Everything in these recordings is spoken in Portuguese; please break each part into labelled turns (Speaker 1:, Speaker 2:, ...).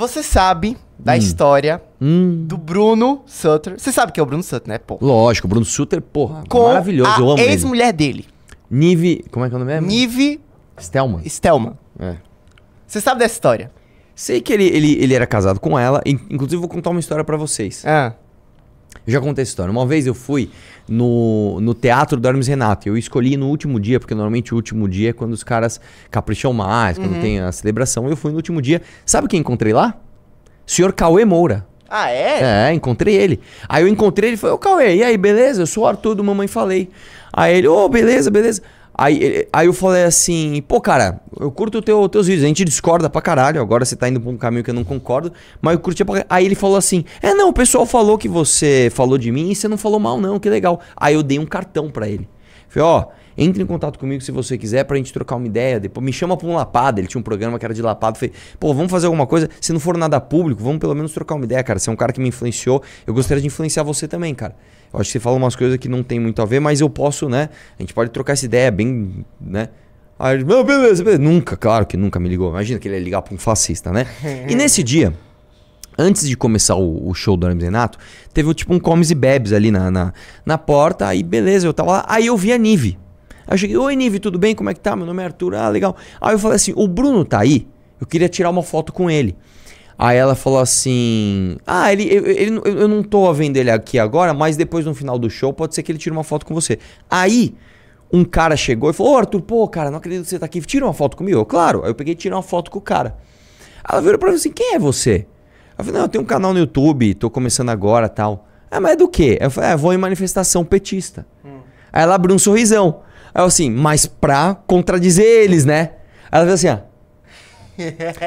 Speaker 1: Você sabe da hum. história hum. do Bruno
Speaker 2: Sutter. Você sabe que é o Bruno Sutter, né, pô? Lógico, Bruno Sutter, porra, Com maravilhoso, eu amo ex-mulher dele. Nive, como é que é o nome? Nive Stelman. Stelman. É. Você sabe dessa história? Sei que ele, ele, ele era casado com ela, inclusive vou contar uma história para vocês. Ah. É. Eu já contei essa história. Uma vez eu fui no, no Teatro do Hermes Renato. Eu escolhi no último dia, porque normalmente o último dia é quando os caras capricham mais, quando uhum. tem a celebração. Eu fui no último dia. Sabe quem encontrei lá? O senhor Cauê Moura.
Speaker 1: Ah, é?
Speaker 2: É, encontrei ele. Aí eu encontrei ele e falei, ô Cauê, e aí, beleza? Eu sou o Arthur do Mamãe Falei. Aí ele, ô, oh, beleza, beleza. Aí, aí eu falei assim, pô, cara, eu curto teu, teus vídeos. A gente discorda pra caralho. Agora você tá indo pra um caminho que eu não concordo. Mas eu curti pra Aí ele falou assim: É, não, o pessoal falou que você falou de mim e você não falou mal, não, que legal. Aí eu dei um cartão pra ele. Falei, ó, entre em contato comigo se você quiser pra gente trocar uma ideia. Depois me chama pra um lapado. Ele tinha um programa que era de lapado. Falei, pô, vamos fazer alguma coisa. Se não for nada público, vamos pelo menos trocar uma ideia, cara. Você é um cara que me influenciou. Eu gostaria de influenciar você também, cara. Eu acho que você fala umas coisas que não tem muito a ver, mas eu posso, né? A gente pode trocar essa ideia bem, né? Aí ele, não, beleza, beleza. Nunca, claro que nunca me ligou. Imagina que ele ia ligar pra um fascista, né? e nesse dia, antes de começar o, o show do Hermes Renato, teve tipo um comes e bebes ali na, na, na porta. Aí beleza, eu tava lá. Aí eu vi a Nive. Aí eu cheguei, oi Nive, tudo bem? Como é que tá? Meu nome é Arthur. Ah, legal. Aí eu falei assim, o Bruno tá aí? Eu queria tirar uma foto com ele. Aí ela falou assim: Ah, ele, ele, ele, eu não tô vendo ele aqui agora, mas depois no final do show pode ser que ele tire uma foto com você. Aí um cara chegou e falou: Ô Arthur, pô, cara, não acredito que você tá aqui. Tira uma foto comigo. Eu, claro. Aí eu peguei e tirei uma foto com o cara. ela virou pra mim assim: Quem é você? Eu falei: Não, eu tenho um canal no YouTube, tô começando agora tal. Ah, mas é do quê? Eu falei: ah, vou em manifestação petista. Hum. Aí ela abriu um sorrisão. Aí eu assim: Mas pra contradizer eles, né? Aí ela fez assim: Ah.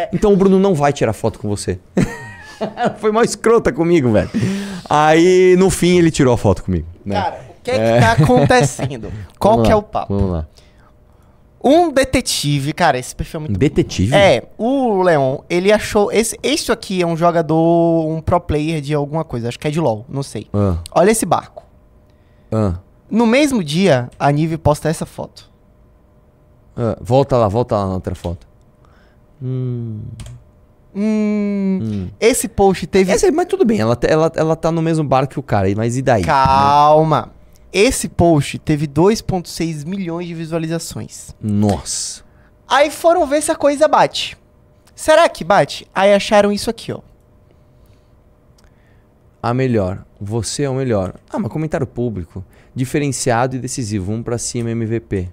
Speaker 2: então o Bruno não vai tirar foto com você. ela foi mal escrota comigo, velho. Aí no fim ele tirou a foto comigo. Né? Cara, que é, que tá é. acontecendo? Qual que é o papo? Vamos lá.
Speaker 1: Um detetive, cara, esse perfil é muito
Speaker 2: Detetive? É,
Speaker 1: o Leon, ele achou. Esse, esse aqui é um jogador, um pro player de alguma coisa, acho que é de LOL, não sei. Ah. Olha esse barco. Ah. No mesmo dia, a Nive posta essa foto.
Speaker 2: Ah, volta lá, volta lá na outra foto. Hum. Hum, hum. Esse post teve. Esse, mas tudo bem, ela, ela, ela tá no mesmo barco que o cara, mas e daí?
Speaker 1: Calma. Né? Esse post teve 2,6 milhões de visualizações.
Speaker 2: Nossa.
Speaker 1: Aí foram ver se a coisa bate. Será que bate? Aí acharam
Speaker 2: isso aqui, ó. A melhor. Você é o melhor. Ah, mas comentário público. Diferenciado e decisivo. Um pra cima, MVP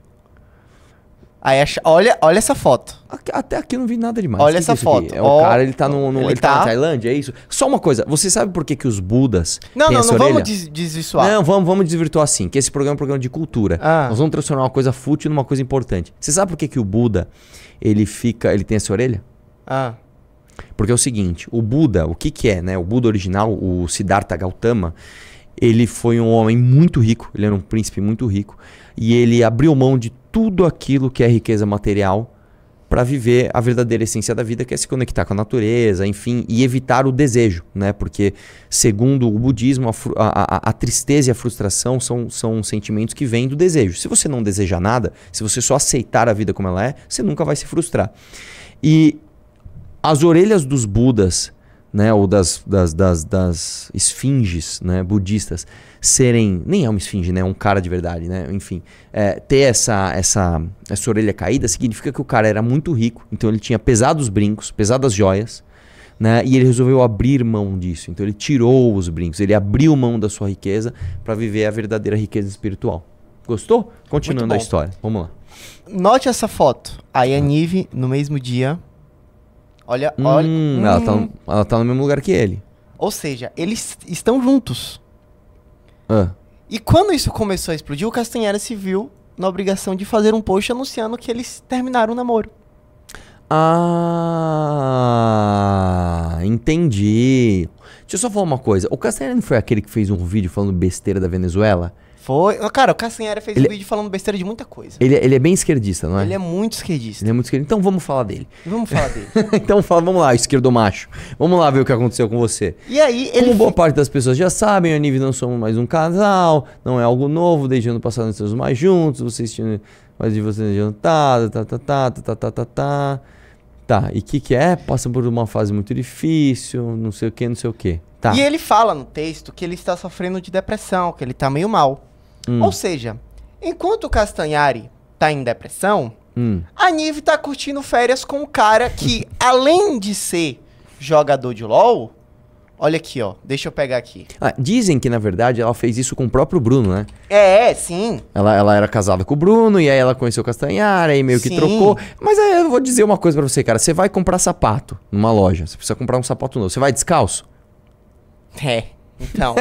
Speaker 2: olha, olha essa foto. Aqui, até aqui eu não vi nada demais. Olha que essa que é foto. É, o oh, cara, ele tá, no, no ele, ele tá... tá... na Tailândia, é isso? Só uma coisa, você sabe por que, que os Budas. Não, não, não orelha? vamos
Speaker 1: desvirtuar. Não,
Speaker 2: vamos, vamos desvirtuar assim, que esse programa é um programa de cultura. Ah. Nós vamos transformar uma coisa fútil numa coisa importante. Você sabe por que, que o Buda, ele fica. Ele tem essa orelha? Ah. Porque é o seguinte, o Buda, o que que é, né? O Buda original, o Siddhartha Gautama, ele foi um homem muito rico, ele era um príncipe muito rico, e ele abriu mão de tudo aquilo que é riqueza material para viver a verdadeira essência da vida, que é se conectar com a natureza, enfim, e evitar o desejo, né? Porque, segundo o budismo, a, a, a, tristeza e a frustração são, são sentimentos que vêm do desejo. Se você não desejar nada, se você só aceitar a vida como ela é, você nunca vai se frustrar. E as orelhas dos Budas né, ou das, das, das, das esfinges né, budistas serem. Nem é uma esfinge, né? É um cara de verdade, né? Enfim. É, ter essa, essa, essa orelha caída significa que o cara era muito rico, então ele tinha pesados brincos, pesadas joias, né? E ele resolveu abrir mão disso. Então ele tirou os brincos, ele abriu mão da sua riqueza para viver a verdadeira riqueza espiritual. Gostou? Continuando a história. Vamos lá. Note
Speaker 1: essa foto. A Yanive, hum. no mesmo dia, Olha, hum, olha. Hum. Ela, tá, hum.
Speaker 2: ela tá no mesmo lugar que ele.
Speaker 1: Ou seja, eles estão juntos. Ah. E quando isso começou a explodir, o Castanheira se viu na obrigação de fazer um post anunciando que eles terminaram o namoro.
Speaker 2: Ah, entendi. Deixa eu só falar uma coisa. O Castanheira não foi aquele que fez um vídeo falando besteira da Venezuela? Foi.
Speaker 1: Cara, o Cassanhara fez ele... um vídeo falando besteira de muita coisa.
Speaker 2: Ele, é, ele é bem esquerdista, não é? Ele é muito esquerdista. Ele é muito esquerdista. Então vamos falar dele.
Speaker 1: Vamos falar dele.
Speaker 2: então fala, vamos lá, esquerdo macho. Vamos lá ver o que aconteceu com você.
Speaker 1: E aí, ele. Como boa
Speaker 2: parte das pessoas já sabem, a Nive não somos mais um casal, não é algo novo, desde o ano passado nós estamos mais juntos, vocês tinham. Mas de vocês jantada, tá, tá, tá, tá, tá, tá, tá, tá. Tá, e o que, que é? Passa por uma fase muito difícil, não sei o que, não sei o que. Tá. E ele
Speaker 1: fala no texto que ele está sofrendo de depressão, que ele tá meio mal. Hum. Ou seja, enquanto o Castanhari tá em depressão, hum. a Nive tá curtindo férias com um cara que, além de ser jogador de LOL, Olha aqui, ó. Deixa eu pegar aqui.
Speaker 2: Ah, dizem que, na verdade, ela fez isso com o próprio Bruno, né?
Speaker 1: É, sim.
Speaker 2: Ela, ela era casada com o Bruno, e aí ela conheceu o Castanhari, e meio sim. que trocou. Mas aí eu vou dizer uma coisa para você, cara. Você vai comprar sapato numa loja. Você precisa comprar um sapato novo. Você vai descalço? É. Então.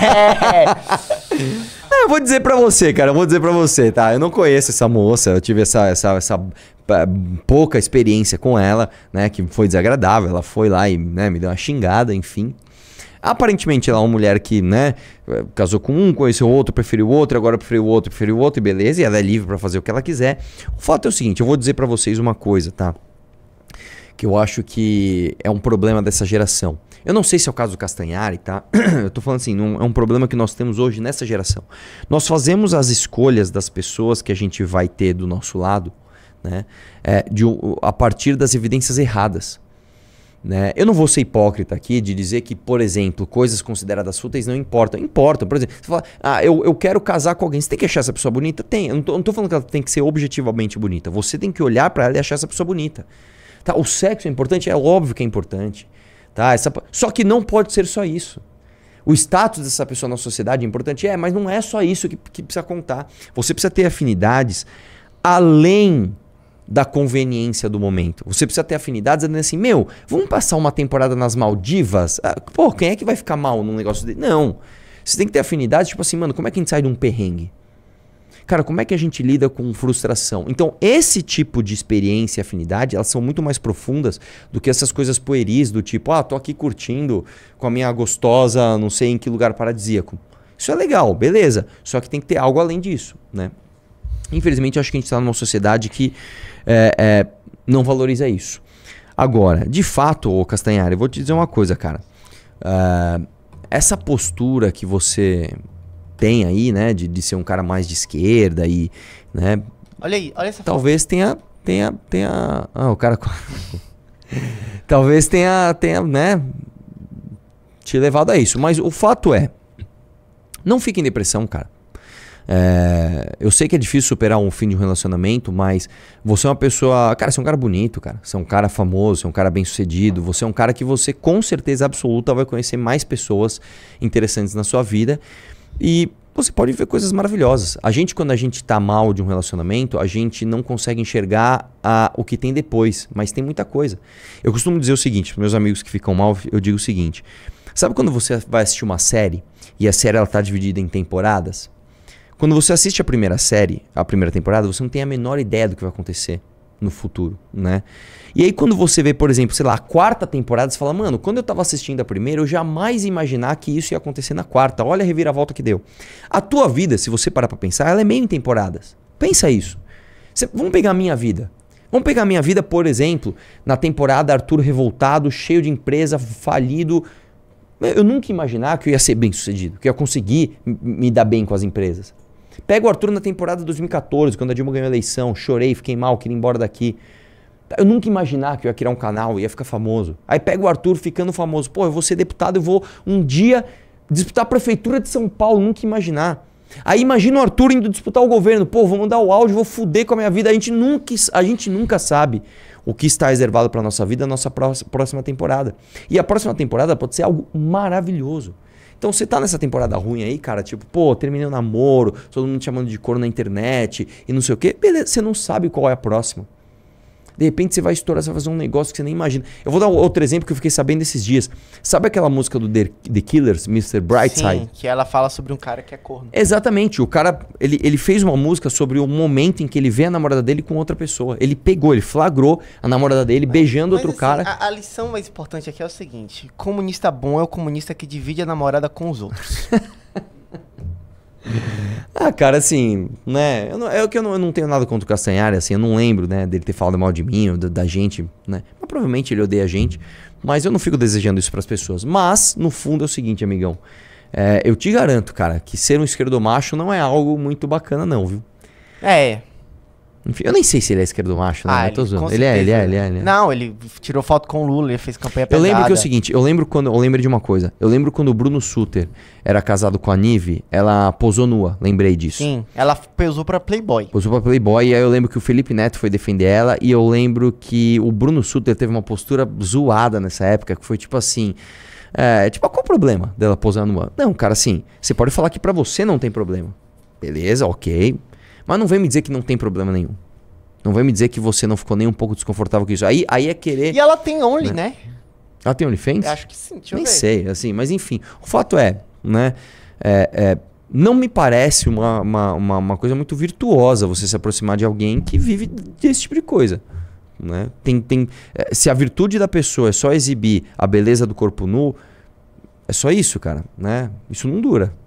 Speaker 1: é,
Speaker 2: eu vou dizer para você, cara, eu vou dizer para você, tá? Eu não conheço essa moça, eu tive essa, essa, essa pouca experiência com ela, né? Que foi desagradável. Ela foi lá e né, me deu uma xingada, enfim. Aparentemente ela é uma mulher que, né, casou com um, conheceu outro, preferiu outro, agora preferiu outro, preferiu outro, e beleza, e ela é livre para fazer o que ela quiser. O fato é o seguinte, eu vou dizer para vocês uma coisa, tá? que eu acho que é um problema dessa geração. Eu não sei se é o caso do Castanhari, tá? eu tô falando assim, é um problema que nós temos hoje nessa geração. Nós fazemos as escolhas das pessoas que a gente vai ter do nosso lado, né? É, de, a partir das evidências erradas. Né? Eu não vou ser hipócrita aqui de dizer que, por exemplo, coisas consideradas fúteis não importam. Importam, por exemplo, você fala, ah, eu, eu quero casar com alguém. Você tem que achar essa pessoa bonita? Tem. Eu não tô, não tô falando que ela tem que ser objetivamente bonita. Você tem que olhar para ela e achar essa pessoa bonita. Tá? O sexo é importante? É óbvio que é importante. Tá? Essa... Só que não pode ser só isso. O status dessa pessoa na sociedade é importante? É, mas não é só isso que, que precisa contar. Você precisa ter afinidades além da conveniência do momento. Você precisa ter afinidades dizendo assim, meu, vamos passar uma temporada nas Maldivas? Ah, pô, quem é que vai ficar mal num negócio dele? Não. Você tem que ter afinidades, tipo assim, mano, como é que a gente sai de um perrengue? Cara, como é que a gente lida com frustração? Então, esse tipo de experiência e afinidade, elas são muito mais profundas do que essas coisas pueris do tipo, ah, tô aqui curtindo com a minha gostosa, não sei em que lugar paradisíaco. Isso é legal, beleza. Só que tem que ter algo além disso, né? Infelizmente, acho que a gente está numa sociedade que é, é, não valoriza isso. Agora, de fato, ô Castanhari, eu vou te dizer uma coisa, cara. Uh, essa postura que você tem aí, né? De, de ser um cara mais de esquerda e, né? Olha aí, olha essa Talvez foto. tenha, tenha, tenha... Ah, o cara... Talvez tenha, tenha, né? Te levado a isso. Mas o fato é... Não fique em depressão, cara. É, eu sei que é difícil superar um fim de um relacionamento, mas você é uma pessoa. Cara, você é um cara bonito, cara. Você é um cara famoso, você é um cara bem sucedido. Você é um cara que você, com certeza absoluta, vai conhecer mais pessoas interessantes na sua vida. E você pode ver coisas maravilhosas. A gente, quando a gente está mal de um relacionamento, a gente não consegue enxergar a, o que tem depois, mas tem muita coisa. Eu costumo dizer o seguinte, para meus amigos que ficam mal, eu digo o seguinte. Sabe quando você vai assistir uma série e a série ela tá dividida em temporadas? Quando você assiste a primeira série, a primeira temporada, você não tem a menor ideia do que vai acontecer no futuro, né? E aí quando você vê, por exemplo, sei lá, a quarta temporada, você fala, mano, quando eu tava assistindo a primeira, eu jamais imaginar que isso ia acontecer na quarta. Olha a reviravolta que deu. A tua vida, se você parar pra pensar, ela é meio em temporadas. Pensa isso. vamos pegar a minha vida. Vamos pegar a minha vida, por exemplo, na temporada Arthur revoltado, cheio de empresa, falido. Eu nunca imaginar que eu ia ser bem sucedido, que eu ia conseguir me dar bem com as empresas. Pega o Arthur na temporada de 2014, quando a Dilma ganhou a eleição, chorei, fiquei mal, queria ir embora daqui. Eu nunca imaginar que eu ia criar um canal, ia ficar famoso. Aí pega o Arthur ficando famoso. Pô, eu vou ser deputado, eu vou um dia disputar a prefeitura de São Paulo, nunca imaginar. Aí imagina o Arthur indo disputar o governo. Pô, vou mandar o áudio, vou fuder com a minha vida. A gente nunca, a gente nunca sabe o que está reservado para nossa vida na nossa próxima temporada. E a próxima temporada pode ser algo maravilhoso. Então você tá nessa temporada ruim aí, cara, tipo, pô, terminei o um namoro, todo mundo te chamando de cor na internet e não sei o quê, beleza, você não sabe qual é a próxima. De repente você vai estourar, você vai fazer um negócio que você nem imagina. Eu vou dar outro exemplo que eu fiquei sabendo esses dias. Sabe aquela música do The, Killers, Mr. Brightside? Sim,
Speaker 1: que ela fala sobre um cara que é corno.
Speaker 2: Exatamente. O cara, ele, ele fez uma música sobre o momento em que ele vê a namorada dele com outra pessoa. Ele pegou, ele flagrou a namorada dele mas, beijando mas outro assim, cara. A,
Speaker 1: a lição mais importante aqui é o seguinte.
Speaker 2: Comunista bom é o comunista que divide a namorada com os outros. Ah, cara, assim, né? Eu não, é o que eu não, eu não tenho nada contra o Castanhari, assim, eu não lembro, né, dele ter falado mal de mim ou da, da gente, né? Mas provavelmente ele odeia a gente, mas eu não fico desejando isso para as pessoas. Mas, no fundo, é o seguinte, amigão. É, eu te garanto, cara, que ser um esquerdo macho não é algo muito bacana, não, viu? É. Enfim, eu nem sei se ele é esquerdo macho, né? Ah, ele, ele, é, ele, é, ele é, ele é, Não,
Speaker 1: ele tirou foto com o Lula, ele fez campanha pesada. Eu lembro que é o seguinte,
Speaker 2: eu lembro quando, eu lembro de uma coisa. Eu lembro quando o Bruno Suter era casado com a Nive, ela posou nua, lembrei disso. Sim,
Speaker 1: ela posou pra Playboy.
Speaker 2: Posou pra Playboy, e aí eu lembro que o Felipe Neto foi defender ela, e eu lembro que o Bruno Suter teve uma postura zoada nessa época, que foi tipo assim... É, tipo, ah, qual o problema dela posar nua? Não, cara, assim, você pode falar que para você não tem problema. Beleza, ok, mas não vem me dizer que não tem problema nenhum. Não vem me dizer que você não ficou nem um pouco desconfortável com isso. Aí, aí é querer. E ela tem Only, né? né? Ela tem OnlyFans? acho que sim, deixa Nem ver. sei, assim, mas enfim. O fato é, né? É, é, não me parece uma, uma, uma, uma coisa muito virtuosa você se aproximar de alguém que vive desse tipo de coisa. Né? Tem, tem, é, se a virtude da pessoa é só exibir a beleza do corpo nu, é só isso, cara. Né? Isso não dura.